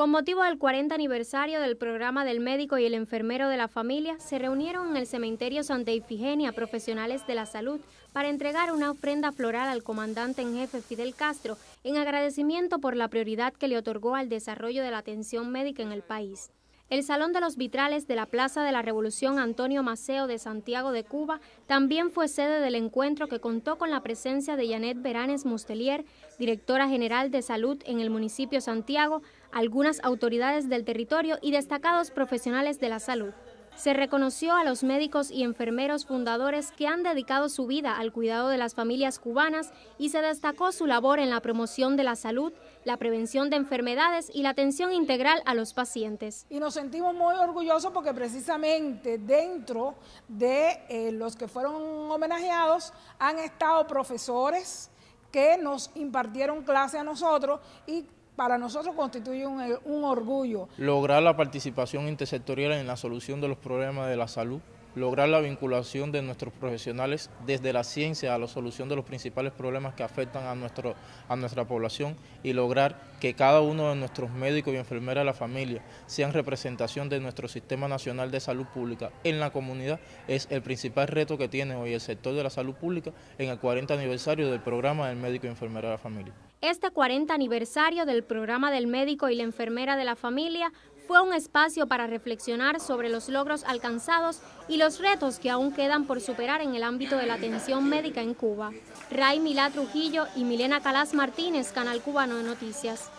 Con motivo del 40 aniversario del programa del médico y el enfermero de la familia, se reunieron en el cementerio Santa Ifigenia profesionales de la salud para entregar una ofrenda floral al comandante en jefe Fidel Castro en agradecimiento por la prioridad que le otorgó al desarrollo de la atención médica en el país. El Salón de los Vitrales de la Plaza de la Revolución Antonio Maceo de Santiago de Cuba también fue sede del encuentro que contó con la presencia de Janet Veranes Mustelier, directora general de salud en el municipio Santiago, algunas autoridades del territorio y destacados profesionales de la salud. Se reconoció a los médicos y enfermeros fundadores que han dedicado su vida al cuidado de las familias cubanas y se destacó su labor en la promoción de la salud, la prevención de enfermedades y la atención integral a los pacientes. Y nos sentimos muy orgullosos porque precisamente dentro de eh, los que fueron homenajeados han estado profesores que nos impartieron clase a nosotros y para nosotros constituye eh, un, orgullo. Lograr la participación intersectorial en la solución de los problemas de la salud, lograr la vinculación de nuestros profesionales desde la ciencia a la solución de los principales problemas que afectan a, nuestro, a nuestra población y lograr que cada uno de nuestros médicos y enfermeras de la familia sean representación de nuestro Sistema Nacional de Salud Pública en la comunidad es el principal reto que tiene hoy el sector de la salud pública en el 40 aniversario del programa del médico y enfermera de la familia. Este 40 aniversario del programa del médico y la enfermera de la familia fue un espacio para reflexionar sobre los logros alcanzados y los retos que aún quedan por superar en el ámbito de la atención médica en Cuba. Ray Milá Trujillo y Milena Calas Martínez, Canal Cubano de Noticias.